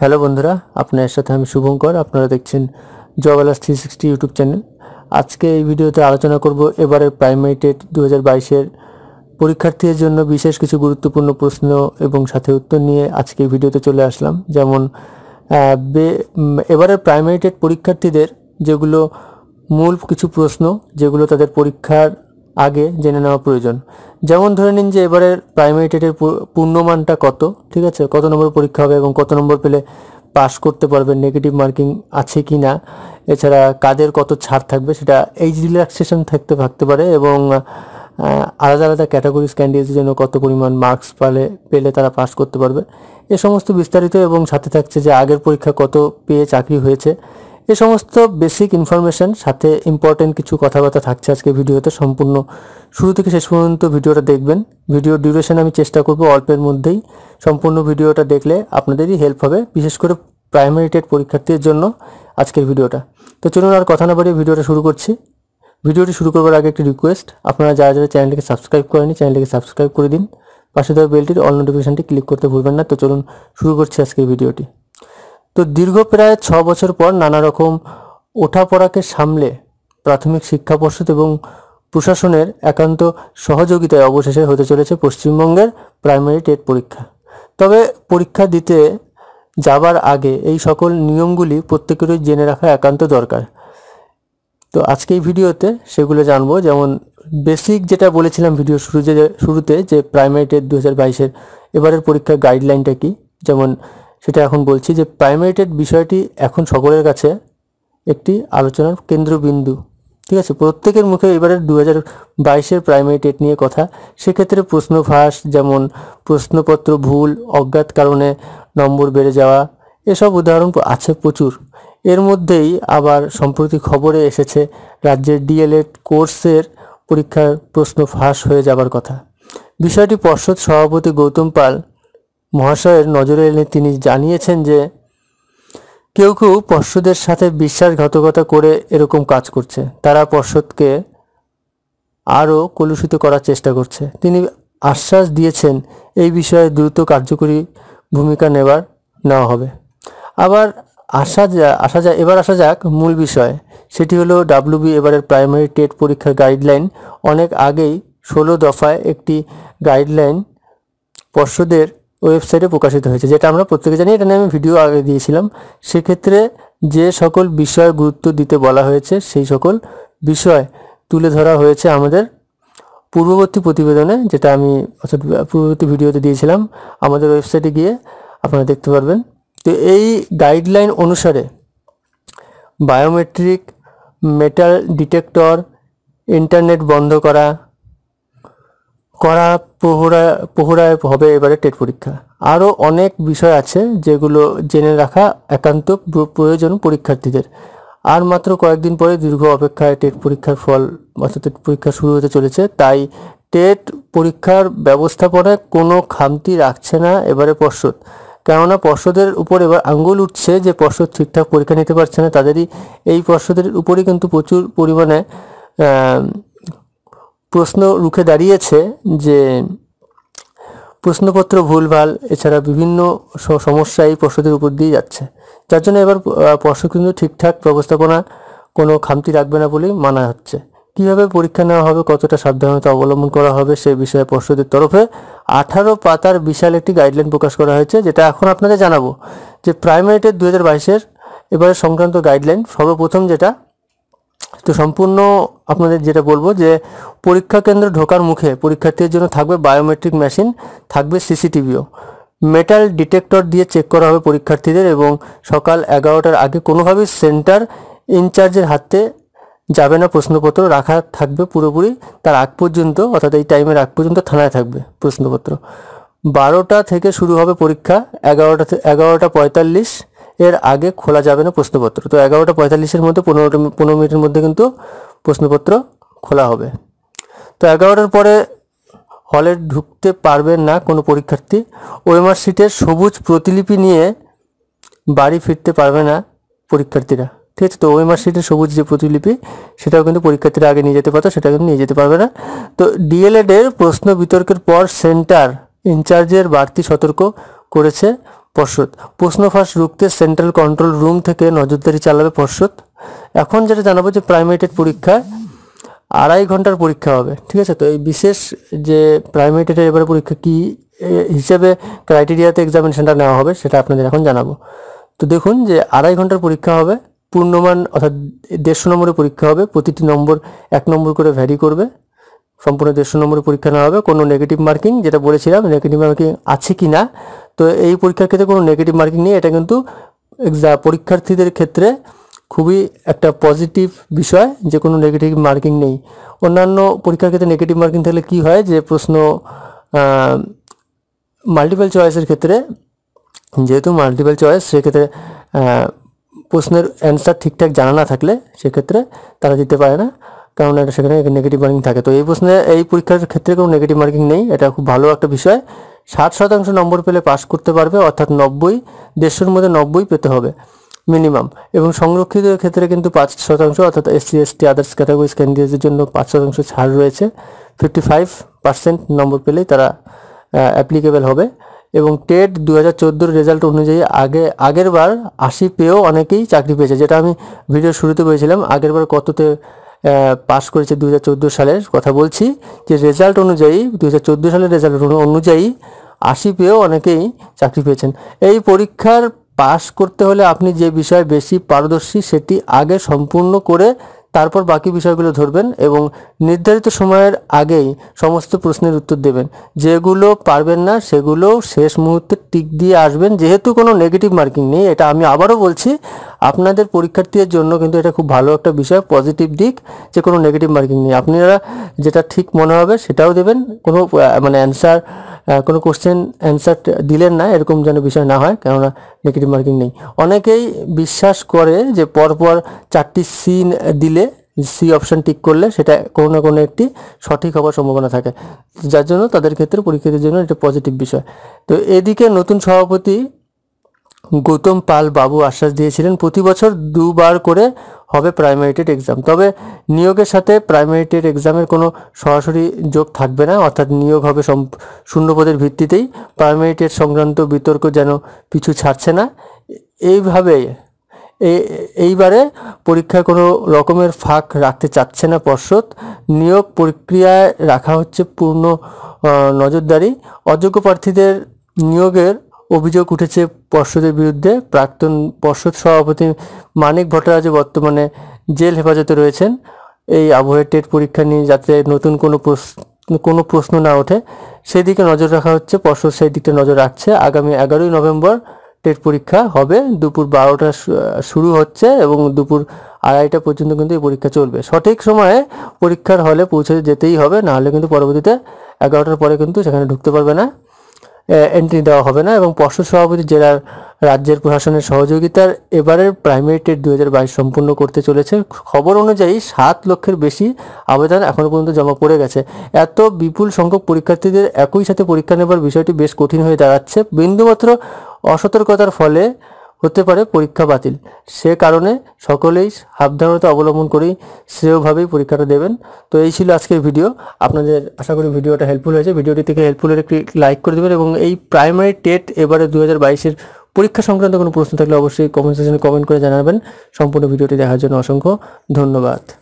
hello বন্ধুরা আপনার সাথে আমি শুভঙ্কর আপনারা দেখছেন জবালাস থ্রি সিক্সটি ইউটিউব চ্যানেল আজকে এই ভিডিওতে আলোচনা করব এবারের প্রাইমারি টেট দু হাজার বাইশের পরীক্ষার্থীদের জন্য বিশেষ কিছু গুরুত্বপূর্ণ প্রশ্ন এবং সাথে উত্তর নিয়ে আজকে ভিডিওতে চলে আসলাম যেমন এবারের প্রাইমারি টেট পরীক্ষার্থীদের যেগুলো মূল কিছু প্রশ্ন যেগুলো তাদের পরীক্ষার আগে জেনে নেওয়া প্রয়োজন যেমন ধরে নিন যে এবারে প্রাইমারি টেটের পূর্ণমানটা কত ঠিক আছে কত নম্বর পরীক্ষা হবে এবং কত নম্বর পেলে পাশ করতে পারবেন নেগেটিভ মার্কিং আছে কি না এছাড়া কাদের কত ছাড় থাকবে সেটা এইজ রিল্যাক্সেশন থাকতে থাকতে পারে এবং আলাদা আলাদা ক্যাটাগরিজ ক্যান্ডিডেটের জন্য কত পরিমাণ মার্কস পালে পেলে তারা পাস করতে পারবে এ সমস্ত বিস্তারিত এবং সাথে থাকছে যে আগের পরীক্ষা কত পেয়ে চাকরি হয়েছে এ সমস্ত বেসিক ইনফরমেশান সাথে ইম্পর্টেন্ট কিছু কথাবার্তা থাকছে আজকে ভিডিওতে সম্পূর্ণ শুরু থেকে শেষ পর্যন্ত ভিডিওটা দেখবেন ভিডিও ডিউরেশন আমি চেষ্টা করব অল্পের মধ্যেই সম্পূর্ণ ভিডিওটা দেখলে আপনাদেরই হেল্প হবে বিশেষ করে প্রাইমারি টেট পরীক্ষার্থীর জন্য আজকের ভিডিওটা তো চলুন আর কথা না বাড়িয়ে ভিডিওটা শুরু করছি ভিডিওটি শুরু করবার আগে একটি রিকোয়েস্ট আপনারা যারা যারা চ্যানেলটিকে সাবস্ক্রাইব করেনি চ্যানেলটিকে সাবস্ক্রাইব করে দিন পাশে দেওয়া বেলটির অল নোটিফিকেশানটি ক্লিক করতে ভুলবেন না তো চলুন শুরু করছি আজকের ভিডিওটি তো দীর্ঘ প্রায় ছ বছর পর নানা রকম ওঠা পড়াকে সামলে প্রাথমিক শিক্ষা পর্ষদ এবং প্রশাসনের একান্ত সহযোগিতায় অবশেষে হতে চলেছে পশ্চিমবঙ্গের প্রাইমারি টেট পরীক্ষা তবে পরীক্ষা দিতে যাবার আগে এই সকল নিয়মগুলি প্রত্যেকেরই জেনে রাখা একান্ত দরকার তো আজকে এই ভিডিওতে সেগুলো জানবো যেমন বেসিক যেটা বলেছিলাম ভিডিও শুরু যে শুরুতে যে প্রাইমারি টেট দু হাজার বাইশের এবারের পরীক্ষার গাইডলাইনটা কী যেমন সেটা এখন বলছি যে প্রাইমারিটেড বিষয়টি এখন সকলের কাছে একটি আলোচনার কেন্দ্রবিন্দু ঠিক আছে প্রত্যেকের মুখে এবারে দু হাজার বাইশের প্রাইমারি টেট নিয়ে কথা সেক্ষেত্রে প্রশ্ন ফাঁস যেমন প্রশ্নপত্র ভুল অজ্ঞাত কারণে নম্বর বেড়ে যাওয়া এসব উদাহরণ আছে প্রচুর এর মধ্যেই আবার সম্প্রতি খবরে এসেছে রাজ্যের ডিএলএড কোর্সের পরীক্ষার প্রশ্ন ফাঁস হয়ে যাবার কথা বিষয়টি পর্ষদ সভাপতি গৌতম পাল মহাশয়ের নজরে এলে তিনি জানিয়েছেন যে কেউ কেউ পর্ষদের সাথে বিশ্বাসঘাতকতা করে এরকম কাজ করছে তারা পর্ষদকে আরও কলুষিত করার চেষ্টা করছে তিনি আশ্বাস দিয়েছেন এই বিষয়ে দ্রুত কার্যকরী ভূমিকা নেবার নেওয়া হবে আবার আসা যা আসা যা এবার আসা যাক মূল বিষয় সেটি হলো ডাব্লিউবি এবারের প্রাইমারি টেট পরীক্ষার গাইডলাইন অনেক আগেই ষোলো দফায় একটি গাইডলাইন পর্ষদের ওয়েবসাইটে প্রকাশিত হয়েছে যেটা আমরা প্রত্যেকে জানি এটা নিয়ে আমি ভিডিও আগে দিয়েছিলাম সেক্ষেত্রে যে সকল বিষয় গুরুত্ব দিতে বলা হয়েছে সেই সকল বিষয় তুলে ধরা হয়েছে আমাদের পূর্ববর্তী প্রতিবেদনে যেটা আমি অর্থাৎ পূর্ববর্তী ভিডিওতে দিয়েছিলাম আমাদের ওয়েবসাইটে গিয়ে আপনারা দেখতে পারবেন তো এই গাইডলাইন অনুসারে বায়োমেট্রিক মেটাল ডিটেক্টর ইন্টারনেট বন্ধ করা করা প্রহরা প্রহরায় হবে এবারে টেট পরীক্ষা আরও অনেক বিষয় আছে যেগুলো জেনে রাখা একান্ত প্রয়োজন পরীক্ষার্থীদের আর মাত্র কয়েকদিন পরে দীর্ঘ অপেক্ষায় টেট পরীক্ষার ফল অর্থাৎ টেট পরীক্ষা শুরু হতে চলেছে তাই টেট পরীক্ষার ব্যবস্থাপনায় কোনো খামতি রাখছে না এবারে পর্ষদ কেননা পর্ষদের উপর এবার আঙ্গুল উঠছে যে পর্ষদ ঠিকঠাক পরীক্ষা নিতে পারছে না তাদেরই এই পর্ষদের উপরই কিন্তু প্রচুর পরিমাণে প্রশ্ন রুখে দাঁড়িয়েছে যে প্রশ্নপত্র ভুলভাল এছাড়া বিভিন্ন সমস্যা এই প্রশ্নের উপর দিয়ে যাচ্ছে যার জন্য এবার প্রশ্ন কিন্তু ঠিকঠাক ব্যবস্থাপনা কোনো খামতি রাখবে না বলেই মানা হচ্ছে কীভাবে পরীক্ষা নেওয়া হবে কতটা সাবধানতা অবলম্বন করা হবে সে বিষয়ে পর্ষদের তরফে আঠারো পাতার বিশাল একটি গাইডলাইন প্রকাশ করা হয়েছে যেটা এখন আপনাদের জানাবো যে প্রাইমারিটের দু হাজার বাইশের এবারে সংক্রান্ত গাইডলাইন সর্বপ্রথম যেটা তো সম্পূর্ণ আপনাদের যেটা বলবো যে পরীক্ষা কেন্দ্র ঢোকার মুখে পরীক্ষার্থীর জন্য থাকবে বায়োমেট্রিক মেশিন থাকবে সিসিটিভিও মেটাল ডিটেক্টর দিয়ে চেক করা হবে পরীক্ষার্থীদের এবং সকাল এগারোটার আগে কোনোভাবেই সেন্টার ইনচার্জের হাতে যাবে না প্রশ্নপত্র রাখা থাকবে পুরোপুরি তার আগ পর্যন্ত অর্থাৎ এই টাইমের আগ পর্যন্ত থানায় থাকবে প্রশ্নপত্র বারোটা থেকে শুরু হবে পরীক্ষা এগারোটা এগারোটা পঁয়তাল্লিশ এর আগে খোলা যাবে না প্রশ্নপত্র তো এগারোটা পঁয়তাল্লিশের মধ্যে পনেরোটা পনেরো মিনিটের মধ্যে কিন্তু প্রশ্নপত্র খোলা হবে তো এগারোটার পরে হলে ঢুকতে পারবে না কোনো পরীক্ষার্থী ওএমআর সিটের সবুজ প্রতিলিপি নিয়ে বাড়ি ফিরতে পারবে না পরীক্ষার্থীরা ঠিক আছে তো ওয়েমার সিটের সবুজ যে প্রতিলিপি সেটাও কিন্তু পরীক্ষার্থীরা আগে নিয়ে যেতে পারতো সেটা কিন্তু নিয়ে যেতে পারবে না তো ডিএলএডের প্রশ্ন বিতর্কের পর সেন্টার ইনচার্জের বাড়তি সতর্ক করেছে পর্ষদ প্রশ্ন ফাঁস রুখতে সেন্ট্রাল কন্ট্রোল রুম থেকে নজরদারি চালাবে পর্ষদ এখন যেটা জানাবো যে প্রাইমেটেড পরীক্ষায় আড়াই ঘন্টার পরীক্ষা হবে ঠিক আছে তো এই বিশেষ যে প্রাইমেটেডের এবারে পরীক্ষা কি হিসেবে ক্রাইটেরিয়াতে এক্সামিনেশনটা নেওয়া হবে সেটা আপনাদের এখন জানাবো তো দেখুন যে আড়াই ঘন্টার পরীক্ষা হবে পূর্ণমান অর্থাৎ দেড়শো নম্বরের পরীক্ষা হবে প্রতিটি নম্বর এক নম্বর করে ভ্যারি করবে সম্পূর্ণ দেড়শো নম্বরের পরীক্ষা নেওয়া হবে কোনো নেগেটিভ মার্কিং যেটা বলেছিলাম নেগেটিভ মার্কিং আছে কি না তো এই পরীক্ষার ক্ষেত্রে কোনো নেগেটিভ মার্কিং নেই এটা কিন্তু পরীক্ষার্থীদের ক্ষেত্রে খুবই একটা পজিটিভ বিষয় যে কোনো নেগেটিভ মার্কিং নেই অন্যান্য পরীক্ষার ক্ষেত্রে নেগেটিভ মার্কিং থাকলে কি হয় যে প্রশ্ন মাল্টিপল চয়েসের ক্ষেত্রে যেহেতু মাল্টিপল চয়েস সেক্ষেত্রে প্রশ্নের অ্যান্সার ঠিকঠাক জানা না থাকলে সেক্ষেত্রে তারা দিতে পারে না কারণ এটা সেখানে নেগেটিভ মার্কিং থাকে তো এই প্রশ্নে এই পরীক্ষার ক্ষেত্রে কোনো নেগেটিভ মার্কিং নেই এটা খুব ভালো একটা বিষয় ষাট শতাংশ নম্বর পেলে পাশ করতে পারবে অর্থাৎ নব্বই দেড়শোর মধ্যে নব্বই পেতে হবে মিনিমাম এবং সংরক্ষিত ক্ষেত্রে কিন্তু পাঁচ শতাংশ অর্থাৎ এসসি এসটি আদার্স ক্যাটাগরিজ ক্যান্ডিডেটের জন্য পাঁচ শতাংশ ছাড় রয়েছে ফিফটি ফাইভ পার্সেন্ট নম্বর পেলেই তারা অ্যাপ্লিকেবল হবে এবং টেট দু হাজার চোদ্দোর রেজাল্ট অনুযায়ী আগে আগের বার আশি পেয়েও অনেকেই চাকরি পেয়েছে যেটা আমি ভিডিও শুরুতে বলেছিলাম আগের বার কততে পাশ করেছে দু হাজার সালের কথা বলছি যে রেজাল্ট অনুযায়ী দু হাজার সালের রেজাল্ট অনুযায়ী আশি পেয়েও অনেকেই চাকরি পেয়েছেন এই পরীক্ষার পাশ করতে হলে আপনি যে বিষয়ে বেশি পারদর্শী সেটি আগে সম্পূর্ণ করে তারপর বাকি বিষয়গুলো ধরবেন এবং নির্ধারিত সময়ের আগেই সমস্ত প্রশ্নের উত্তর দেবেন যেগুলো পারবেন না সেগুলো শেষ মুহূর্তে টিক দিয়ে আসবেন যেহেতু কোনো নেগেটিভ মার্কিং নেই এটা আমি আবারও বলছি আপনাদের পরীক্ষার্থীদের জন্য কিন্তু এটা খুব ভালো একটা বিষয় পজিটিভ দিক যে কোনো নেগেটিভ মার্কিং নেই আপনারা যেটা ঠিক মনে হবে সেটাও দেবেন কোনো মানে অ্যান্সার কোনো কোশ্চেন অ্যান্সার দিলেন না এরকম যেন বিষয় না হয় কেননা নেগেটিভ মার্কিং নেই অনেকেই বিশ্বাস করে যে পরপর চারটি সিন দিলে সি অপশান টিক করলে সেটা কোনো না কোনো একটি সঠিক হওয়ার সম্ভাবনা থাকে যার জন্য তাদের ক্ষেত্রে পরীক্ষিতের জন্য এটা পজিটিভ বিষয় তো এদিকে নতুন সভাপতি গৌতম পাল বাবু আশ্বাস দিয়েছিলেন প্রতি বছর দুবার করে হবে প্রাইমারি টেট এক্সাম তবে নিয়োগের সাথে প্রাইমারি টেট এক্সামের কোনো সরাসরি যোগ থাকবে না অর্থাৎ নিয়োগ হবে শূন্যপদের ভিত্তিতেই প্রাইমারি টেট সংক্রান্ত বিতর্ক যেন পিছু ছাড়ছে না এইভাবে এইবারে পরীক্ষায় কোনো রকমের ফাঁক রাখতে চাচ্ছে না পর্ষদ নিয়োগ প্রক্রিয়ায় রাখা হচ্ছে পূর্ণ নজরদারি অযোগ্য প্রার্থীদের নিয়োগের অভিযোগ উঠেছে পর্ষদের বিরুদ্ধে প্রাক্তন পর্ষদ সভাপতি মানিক ভট্টাচার্য বর্তমানে জেল হেফাজতে রয়েছেন এই আবহাওয়া টেট পরীক্ষা নিয়ে যাতে নতুন কোনো প্রশ্ন কোনো প্রশ্ন না ওঠে সেদিকে নজর রাখা হচ্ছে পর্ষদ সেই দিকটা নজর রাখছে আগামী এগারোই নভেম্বর টেট পরীক্ষা হবে দুপুর বারোটা শুরু হচ্ছে এবং দুপুর আড়াইটা পর্যন্ত কিন্তু এই পরীক্ষা চলবে সঠিক সময়ে পরীক্ষার হলে পৌঁছে যেতেই হবে নাহলে কিন্তু পরবর্তীতে এগারোটার পরে কিন্তু সেখানে ঢুকতে পারবে না এন্ট্রি দেওয়া হবে না এবং পর্ষদ সভাপতি জেলার রাজ্যের প্রশাসনের সহযোগিতার এবারের প্রাইমারি টেট দু সম্পূর্ণ করতে চলেছে খবর অনুযায়ী সাত লক্ষের বেশি আবেদন এখনও পর্যন্ত জমা পড়ে গেছে এত বিপুল সংখ্যক পরীক্ষার্থীদের একই সাথে পরীক্ষা নেবার বিষয়টি বেশ কঠিন হয়ে দাঁড়াচ্ছে বিন্দুমাত্র অসতর্কতার ফলে হতে পারে পরীক্ষা বাতিল সে কারণে সকলেই সাবধানতা অবলম্বন করেই শ্রেয়ভাবেই পরীক্ষাটা দেবেন তো এই ছিল আজকের ভিডিও আপনাদের আশা করি ভিডিওটা হেল্পফুল হয়েছে ভিডিওটি থেকে হেল্পফুল হলে একটি লাইক করে দেবেন এবং এই প্রাইমারি টেট এবারে দু হাজার বাইশের পরীক্ষা সংক্রান্ত কোনো প্রশ্ন থাকলে অবশ্যই কমেন্ট সেকশনে কমেন্ট করে জানাবেন সম্পূর্ণ ভিডিওটি দেখার জন্য অসংখ্য ধন্যবাদ